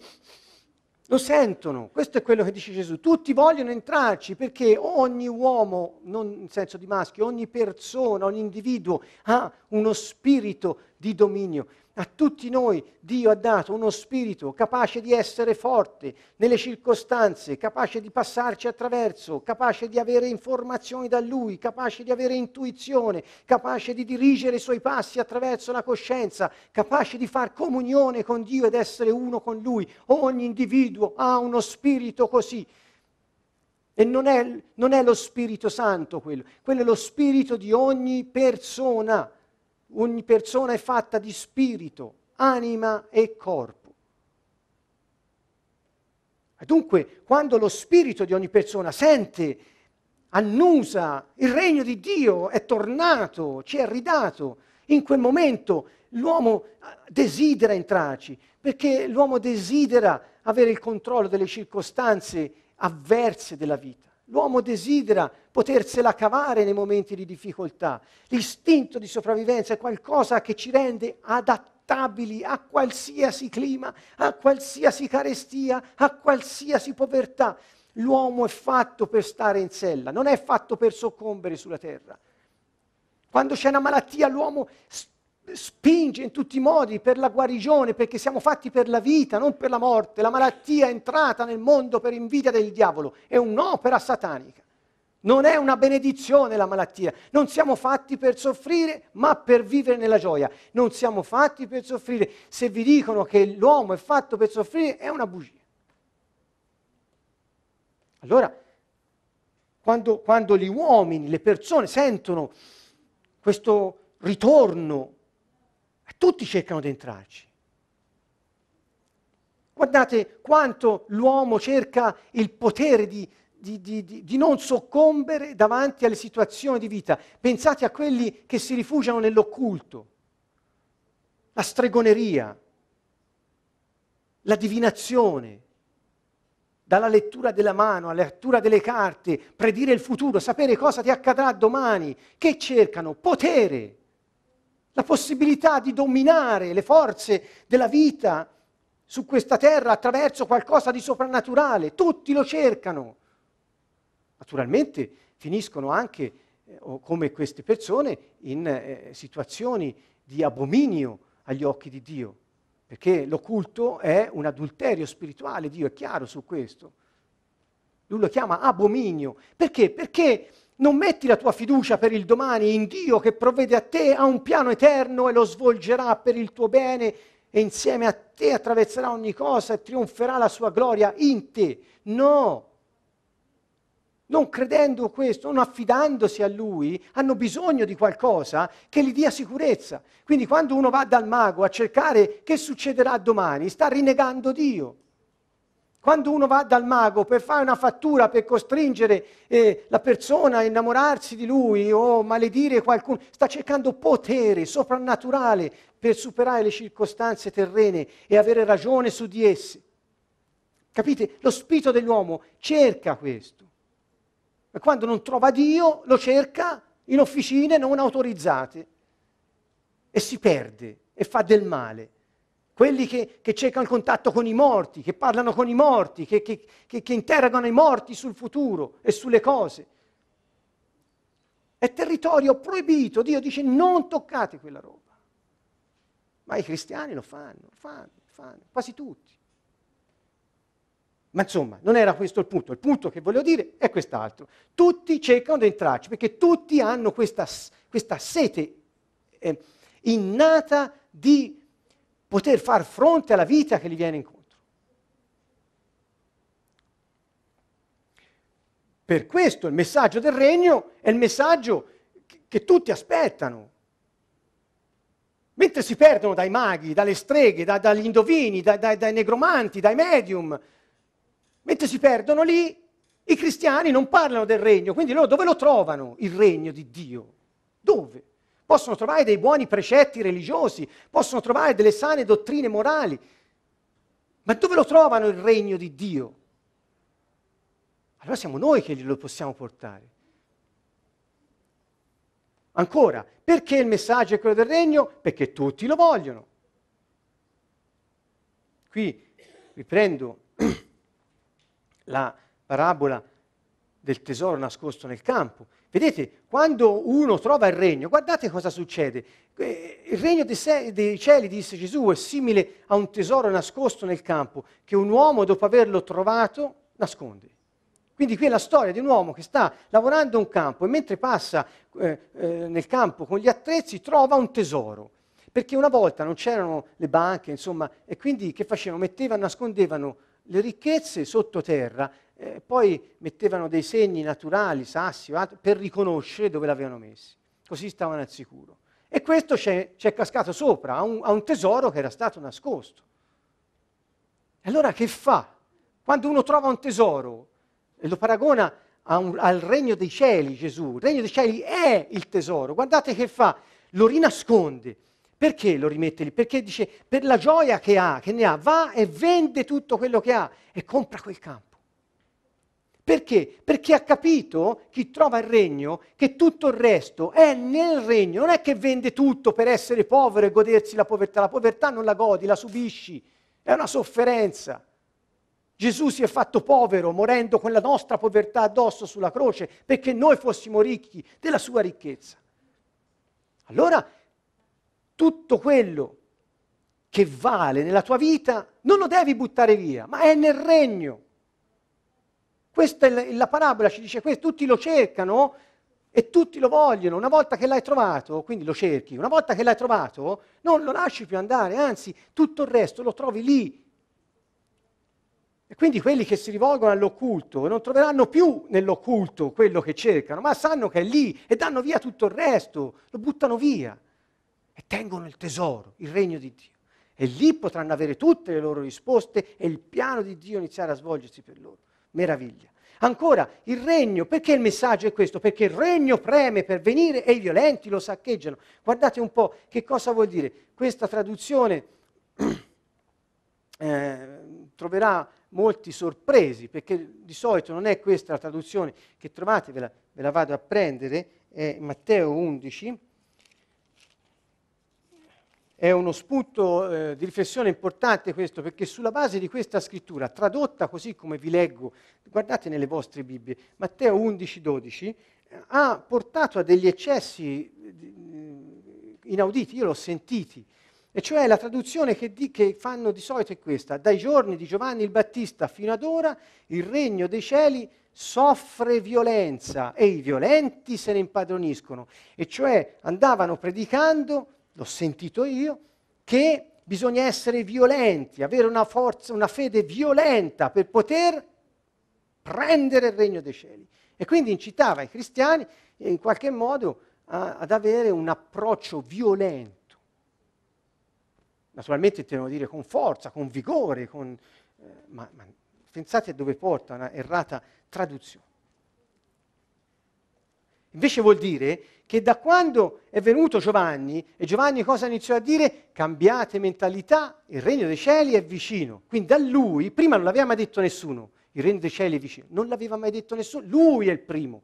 lo sentono, questo è quello che dice Gesù. Tutti vogliono entrarci perché ogni uomo, non in senso di maschio, ogni persona, ogni individuo ha uno spirito di dominio a tutti noi Dio ha dato uno spirito capace di essere forte nelle circostanze, capace di passarci attraverso, capace di avere informazioni da Lui, capace di avere intuizione, capace di dirigere i suoi passi attraverso la coscienza, capace di far comunione con Dio ed essere uno con Lui. Ogni individuo ha uno spirito così. E non è, non è lo Spirito Santo quello, quello è lo spirito di ogni persona Ogni persona è fatta di spirito, anima e corpo. E dunque, quando lo spirito di ogni persona sente, annusa, il regno di Dio è tornato, ci è ridato, in quel momento l'uomo ah, desidera entrarci, perché l'uomo desidera avere il controllo delle circostanze avverse della vita. L'uomo desidera potersela cavare nei momenti di difficoltà. L'istinto di sopravvivenza è qualcosa che ci rende adattabili a qualsiasi clima, a qualsiasi carestia, a qualsiasi povertà. L'uomo è fatto per stare in sella, non è fatto per soccombere sulla terra. Quando c'è una malattia l'uomo spinge in tutti i modi per la guarigione, perché siamo fatti per la vita, non per la morte. La malattia è entrata nel mondo per invidia del diavolo, è un'opera satanica. Non è una benedizione la malattia. Non siamo fatti per soffrire, ma per vivere nella gioia. Non siamo fatti per soffrire. Se vi dicono che l'uomo è fatto per soffrire, è una bugia. Allora, quando, quando gli uomini, le persone sentono questo ritorno tutti cercano di entrarci. Guardate quanto l'uomo cerca il potere di, di, di, di, non soccombere davanti alle situazioni di vita. Pensate a quelli che si rifugiano nell'occulto, la stregoneria, la divinazione, dalla lettura della mano alla lettura delle carte, predire il futuro, sapere cosa ti accadrà domani, che cercano potere la possibilità di dominare le forze della vita su questa terra attraverso qualcosa di soprannaturale. Tutti lo cercano. Naturalmente finiscono anche, eh, come queste persone, in eh, situazioni di abominio agli occhi di Dio, perché l'occulto è un adulterio spirituale, Dio è chiaro su questo. Lui lo chiama abominio. Perché? Perché non metti la tua fiducia per il domani in Dio che provvede a te, ha un piano eterno e lo svolgerà per il tuo bene e insieme a te attraverserà ogni cosa e trionferà la sua gloria in te. No! Non credendo questo, non affidandosi a lui, hanno bisogno di qualcosa che gli dia sicurezza. Quindi quando uno va dal mago a cercare che succederà domani, sta rinnegando Dio. Quando uno va dal mago per fare una fattura, per costringere eh, la persona a innamorarsi di lui o maledire qualcuno, sta cercando potere soprannaturale per superare le circostanze terrene e avere ragione su di esse. Capite? Lo spirito dell'uomo cerca questo. E quando non trova Dio, lo cerca in officine non autorizzate e si perde e fa del male quelli che, che, cercano il contatto con i morti, che parlano con i morti, che, che, che, interrogano i morti sul futuro e sulle cose. È territorio proibito, Dio dice non toccate quella roba. Ma i cristiani lo fanno, lo fanno, lo fanno, quasi tutti. Ma insomma, non era questo il punto, il punto che voglio dire è quest'altro. Tutti cercano di entrarci perché tutti hanno questa, questa sete eh, innata di poter far fronte alla vita che gli viene incontro. Per questo il messaggio del regno è il messaggio che, tutti aspettano. Mentre si perdono dai maghi, dalle streghe, da, dagli indovini, da, da, dai negromanti, dai medium, mentre si perdono lì, i cristiani non parlano del regno, quindi loro dove lo trovano il regno di Dio? Dove? possono trovare dei buoni precetti religiosi, possono trovare delle sane dottrine morali, ma dove lo trovano il regno di Dio? Allora siamo noi che glielo possiamo portare. Ancora, perché il messaggio è quello del regno? Perché tutti lo vogliono. Qui riprendo [CLEARS THROAT] la parabola del tesoro nascosto nel campo. Vedete, quando uno trova il regno, guardate cosa succede. Eh, il regno dei, se- dei, cieli, disse Gesù, è simile a un tesoro nascosto nel campo che un uomo, dopo averlo trovato, nasconde. Quindi qui è la storia di un uomo che sta lavorando un campo e mentre passa eh, eh, nel campo con gli attrezzi trova un tesoro. Perché una volta non c'erano le banche, insomma, e quindi che facevano? Mettevano, nascondevano le ricchezze sottoterra eh, poi mettevano dei segni naturali, sassi o altro, per riconoscere dove l'avevano messi, così stavano al sicuro. E questo ci è cascato sopra a un, a un tesoro che era stato nascosto. E allora che fa? Quando uno trova un tesoro e lo paragona un, al regno dei cieli, Gesù, il regno dei cieli è il tesoro, guardate che fa, lo rinasconde. Perché lo rimette lì? Perché dice, per la gioia che ha, che ne ha, va e vende tutto quello che ha e compra quel campo. Perché? Perché ha capito chi trova il regno che tutto il resto è nel regno, non è che vende tutto per essere povero e godersi la povertà, la povertà non la godi, la subisci, è una sofferenza. Gesù si è fatto povero morendo con la nostra povertà addosso sulla croce perché noi fossimo ricchi della sua ricchezza. Allora tutto quello che vale nella tua vita non lo devi buttare via, ma è nel regno. Questa è la parabola ci dice questo, tutti lo cercano e tutti lo vogliono. Una volta che l'hai trovato, quindi lo cerchi, una volta che l'hai trovato non lo lasci più andare, anzi tutto il resto lo trovi lì. E quindi quelli che si rivolgono all'occulto non troveranno più nell'occulto quello che cercano, ma sanno che è lì e danno via tutto il resto, lo buttano via e tengono il tesoro, il regno di Dio. E lì potranno avere tutte le loro risposte e il piano di Dio iniziare a svolgersi per loro meraviglia. Ancora, il regno, perché il messaggio è questo? Perché il regno preme per venire e i violenti lo saccheggiano. Guardate un po' che cosa vuol dire. Questa traduzione [CLEARS THROAT] eh, troverà molti sorpresi, perché di solito non è questa la traduzione che trovate, ve la, ve la vado a prendere, è Matteo 11, è uno spunto eh, di riflessione importante questo, perché sulla base di questa scrittura, tradotta così come vi leggo, guardate nelle vostre Bibbie, Matteo 11, 12, ha portato a degli eccessi eh, inauditi, io l'ho sentiti, e cioè la traduzione che, di, che, fanno di solito è questa, dai giorni di Giovanni il Battista fino ad ora il regno dei cieli soffre violenza e i violenti se ne impadroniscono, e cioè andavano predicando l'ho sentito io, che bisogna essere violenti, avere una forza, una fede violenta per poter prendere il regno dei cieli. E quindi incitava i cristiani eh, in qualche modo a, ad avere un approccio violento. Naturalmente devono dire con forza, con vigore, con, eh, ma, ma pensate a dove porta una errata traduzione. Invece vuol dire che da quando è venuto Giovanni, e Giovanni cosa iniziò a dire? Cambiate mentalità, il regno dei cieli è vicino. Quindi da lui, prima non l'aveva mai detto nessuno, il regno dei cieli è vicino, non l'aveva mai detto nessuno, lui è il primo.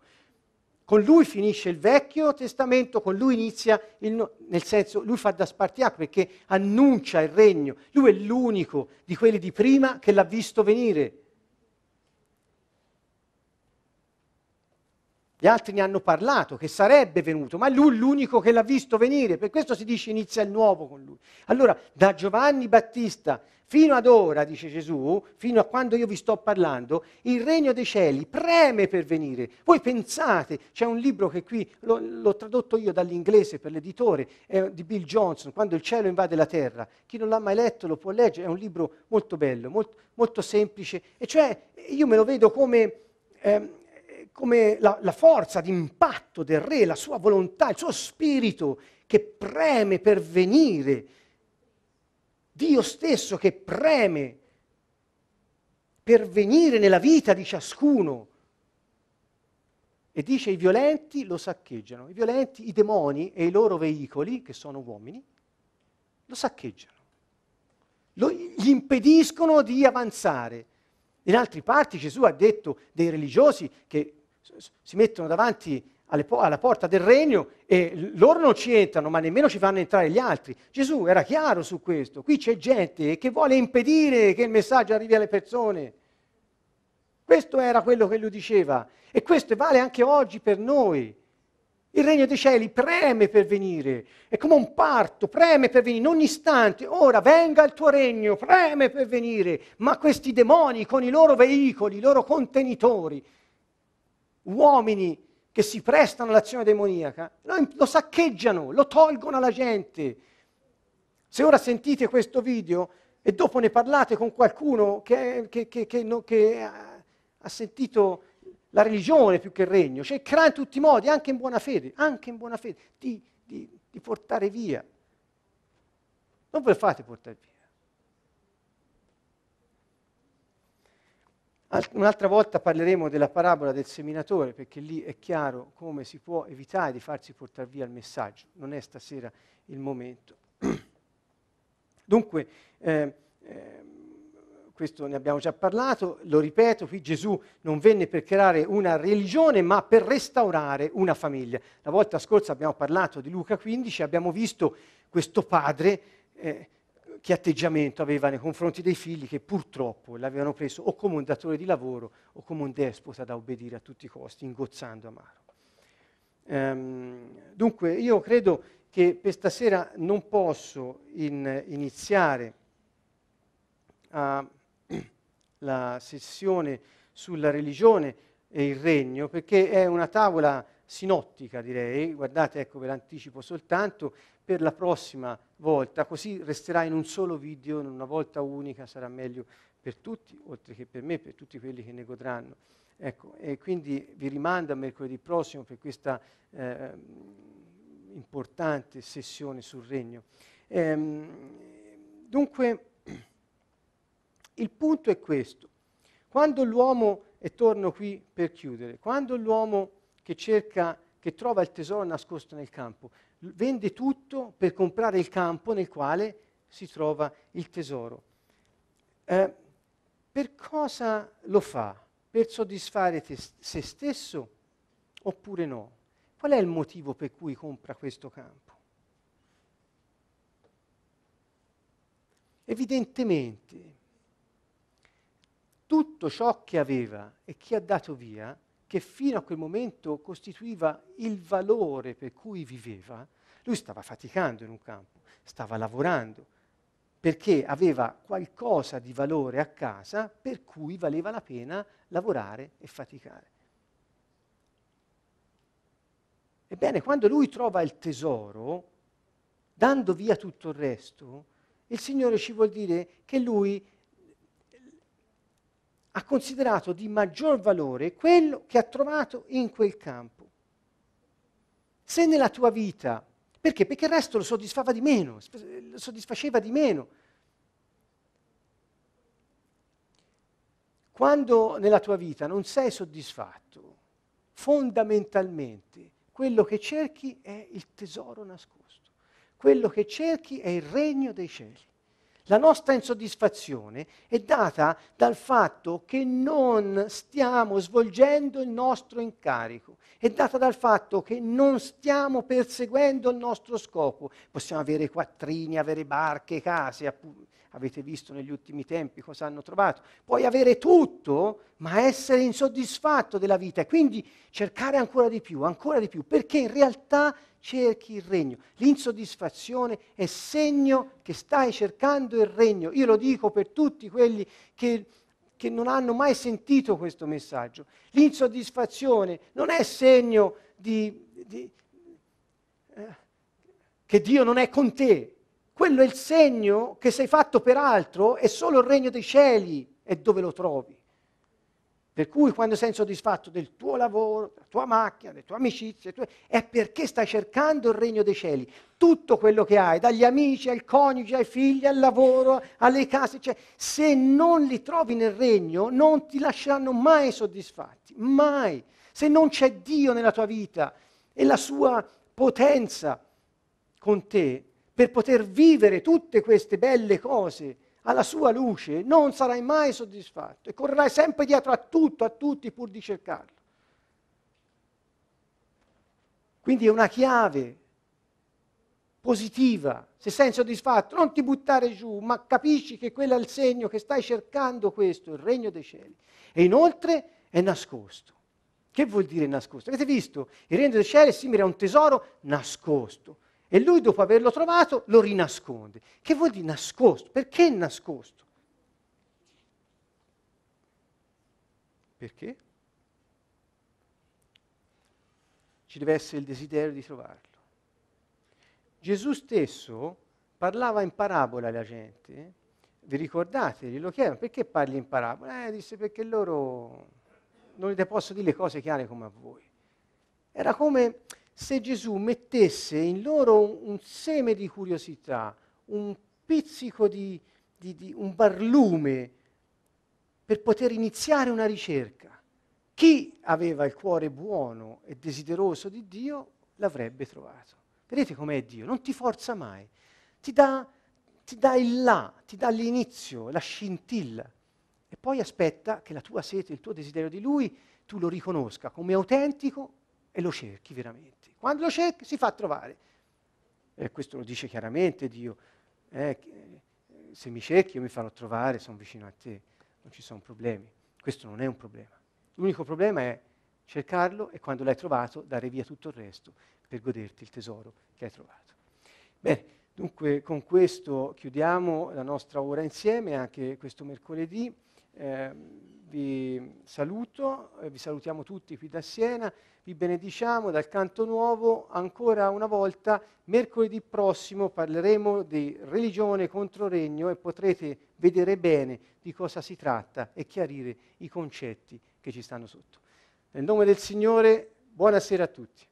Con lui finisce il Vecchio Testamento, con lui inizia, il no- nel senso, lui fa da spartiacque perché annuncia il regno, lui è l'unico di quelli di prima che l'ha visto venire. Gli altri ne hanno parlato, che sarebbe venuto, ma lui è l'unico che l'ha visto venire, per questo si dice inizia il nuovo con lui. Allora, da Giovanni Battista fino ad ora, dice Gesù, fino a quando io vi sto parlando, il regno dei cieli preme per venire. Voi pensate, c'è un libro che qui lo, l'ho tradotto io dall'inglese per l'editore, eh, di Bill Johnson, Quando il cielo invade la terra. Chi non l'ha mai letto lo può leggere, è un libro molto bello, molto, molto semplice. E cioè io me lo vedo come... Eh, come la, la forza d'impatto del re, la sua volontà, il suo spirito che preme per venire, Dio stesso che preme per venire nella vita di ciascuno. E dice i violenti lo saccheggiano, i violenti, i demoni e i loro veicoli, che sono uomini, lo saccheggiano, lo, gli impediscono di avanzare. In altre parti Gesù ha detto dei religiosi che si mettono davanti alla porta del regno e loro non ci entrano, ma nemmeno ci fanno entrare gli altri. Gesù era chiaro su questo. Qui c'è gente che vuole impedire che il messaggio arrivi alle persone. Questo era quello che lui diceva e questo vale anche oggi per noi. Il regno dei cieli preme per venire, è come un parto, preme per venire in ogni istante, ora venga il tuo regno, preme per venire, ma questi demoni con i loro veicoli, i loro contenitori, uomini che si prestano all'azione demoniaca, lo saccheggiano, lo tolgono alla gente. Se ora sentite questo video e dopo ne parlate con qualcuno che, che, che, no, che ha, ha sentito la religione più che il regno, cercherà cioè in tutti i modi, anche in buona fede, anche in buona fede, di, di, di portare via. Non ve lo fate portare via. Un'altra volta parleremo della parabola del seminatore, perché lì è chiaro come si può evitare di farsi portare via il messaggio, non è stasera il momento. [CLEARS THROAT] Dunque, eh, eh, questo ne abbiamo già parlato, lo ripeto, qui Gesù non venne per creare una religione, ma per restaurare una famiglia. La volta scorsa abbiamo parlato di Luca 15, abbiamo visto questo padre. Eh, che atteggiamento aveva nei confronti dei figli che purtroppo l'avevano preso o come un datore di lavoro o come un despota da obbedire a tutti i costi, ingozzando amaro. Ehm, dunque io credo che per stasera non posso in, iniziare a, [CLEARS THROAT] la sessione sulla religione e il regno, perché è una tavola sinottica, direi, guardate, ecco ve l'anticipo soltanto, per la prossima volta, così resterà in un solo video, in una volta unica, sarà meglio per tutti, oltre che per me, per tutti quelli che ne godranno. Ecco, e quindi vi rimando a mercoledì prossimo per questa eh, importante sessione sul regno. Ehm, dunque, il punto è questo. Quando l'uomo, e torno qui per chiudere, quando l'uomo che cerca, che trova il tesoro nascosto nel campo, vende tutto per comprare il campo nel quale si trova il tesoro. Eh, per cosa lo fa? Per soddisfare te, se stesso oppure no? Qual è il motivo per cui compra questo campo? Evidentemente tutto ciò che aveva e che ha dato via, che fino a quel momento costituiva il valore per cui viveva, lui stava faticando in un campo, stava lavorando, perché aveva qualcosa di valore a casa per cui valeva la pena lavorare e faticare. Ebbene, quando lui trova il tesoro, dando via tutto il resto, il Signore ci vuol dire che lui ha considerato di maggior valore quello che ha trovato in quel campo. Se nella tua vita, perché? Perché il resto lo soddisfava di meno, lo soddisfaceva di meno. Quando nella tua vita non sei soddisfatto, fondamentalmente quello che cerchi è il tesoro nascosto, quello che cerchi è il regno dei cieli. La nostra insoddisfazione è data dal fatto che non stiamo svolgendo il nostro incarico, è data dal fatto che non stiamo perseguendo il nostro scopo. Possiamo avere quattrini, avere barche, case, appunto. avete visto negli ultimi tempi cosa hanno trovato. Puoi avere tutto, ma essere insoddisfatto della vita e quindi cercare ancora di più, ancora di più, perché in realtà cerchi il regno. L'insoddisfazione è segno che stai cercando il regno. Io lo dico per tutti quelli che, che non hanno mai sentito questo messaggio. L'insoddisfazione non è segno di, di, eh, che Dio non è con te. Quello è il segno che sei fatto per altro e solo il regno dei cieli è dove lo trovi. Per cui quando sei insoddisfatto del tuo lavoro, della tua macchina, delle tue amicizie, tue, è perché stai cercando il regno dei cieli. Tutto quello che hai, dagli amici al coniuge, ai figli, al lavoro, alle case, cioè, se non li trovi nel regno non ti lasceranno mai soddisfatti, mai. Se non c'è Dio nella tua vita e la sua potenza con te per poter vivere tutte queste belle cose, alla sua luce, non sarai mai soddisfatto e correrai sempre dietro a tutto, a tutti pur di cercarlo. Quindi è una chiave positiva, se sei insoddisfatto non ti buttare giù, ma capisci che quello è il segno che stai cercando questo, il regno dei cieli. E inoltre è nascosto. Che vuol dire nascosto? Avete visto? Il regno dei cieli è simile a un tesoro nascosto. E lui, dopo averlo trovato, lo rinasconde. Che vuol dire nascosto? Perché nascosto? Perché? Ci deve essere il desiderio di trovarlo. Gesù stesso parlava in parabola alla gente. Vi ricordate? Glielo chiedono, perché parli in parabola? Eh, disse perché loro non le posso dire le cose chiare come a voi. Era come se Gesù mettesse in loro un, un seme di curiosità, un pizzico di, di, di, un barlume per poter iniziare una ricerca. Chi aveva il cuore buono e desideroso di Dio l'avrebbe trovato. Vedete com'è Dio, non ti forza mai, ti dà, ti dà il là, ti dà l'inizio, la scintilla e poi aspetta che la tua sete, il tuo desiderio di Lui, tu lo riconosca come autentico e lo cerchi veramente. Quando lo cerca si fa trovare. E questo lo dice chiaramente Dio. Eh, eh se mi cerchi io mi farò trovare, sono vicino a te, non ci sono problemi. Questo non è un problema. L'unico problema è cercarlo e quando l'hai trovato dare via tutto il resto per goderti il tesoro che hai trovato. Bene, dunque con questo chiudiamo la nostra ora insieme anche questo mercoledì. Eh, vi saluto, eh, vi salutiamo tutti qui da Siena, vi benediciamo dal canto nuovo, ancora una volta mercoledì prossimo parleremo di religione contro regno e potrete vedere bene di cosa si tratta e chiarire i concetti che ci stanno sotto. Nel nome del Signore, buonasera a tutti.